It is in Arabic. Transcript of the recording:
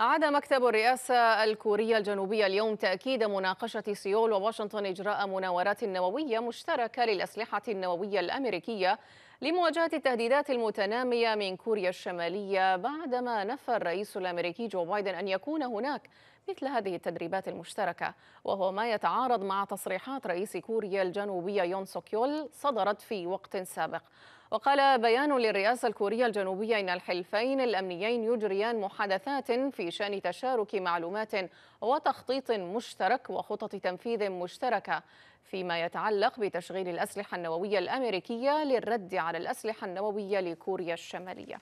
أعاد مكتب الرئاسة الكورية الجنوبية اليوم تأكيد مناقشة سيول وواشنطن إجراء مناورات نووية مشتركة للأسلحة النووية الأمريكية لمواجهة التهديدات المتنامية من كوريا الشمالية بعدما نفى الرئيس الأمريكي جو بايدن أن يكون هناك مثل هذه التدريبات المشتركة وهو ما يتعارض مع تصريحات رئيس كوريا الجنوبية يون سوكيول صدرت في وقت سابق وقال بيان للرئاسة الكورية الجنوبية إن الحلفين الأمنيين يجريان محادثات في شأن تشارك معلومات وتخطيط مشترك وخطط تنفيذ مشتركة فيما يتعلق بتشغيل الأسلحة النووية الأمريكية للرد على الأسلحة النووية لكوريا الشمالية